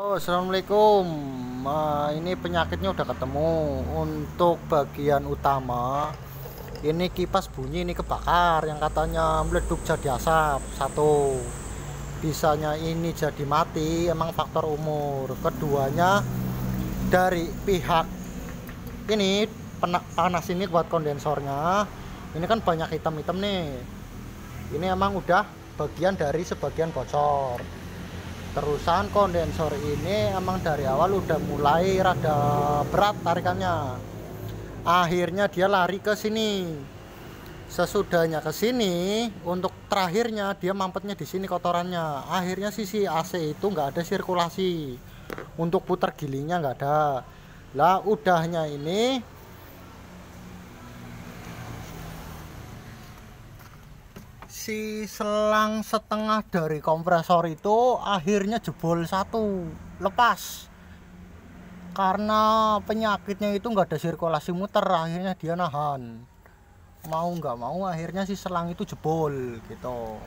Oh, Assalamualaikum nah, ini penyakitnya udah ketemu untuk bagian utama ini kipas bunyi ini kebakar yang katanya meleduk jadi asap satu bisanya ini jadi mati emang faktor umur keduanya dari pihak ini panas ini buat kondensornya ini kan banyak hitam-hitam nih ini emang udah bagian dari sebagian bocor terusan kondensor ini emang dari awal udah mulai rada berat tarikannya akhirnya dia lari ke sini sesudahnya ke sini untuk terakhirnya dia mampetnya di sini kotorannya akhirnya sisi AC itu nggak ada sirkulasi untuk putar gilingnya nggak ada lah udahnya ini si selang setengah dari kompresor itu akhirnya jebol satu lepas karena penyakitnya itu nggak ada sirkulasi muter akhirnya dia nahan mau nggak mau akhirnya si selang itu jebol gitu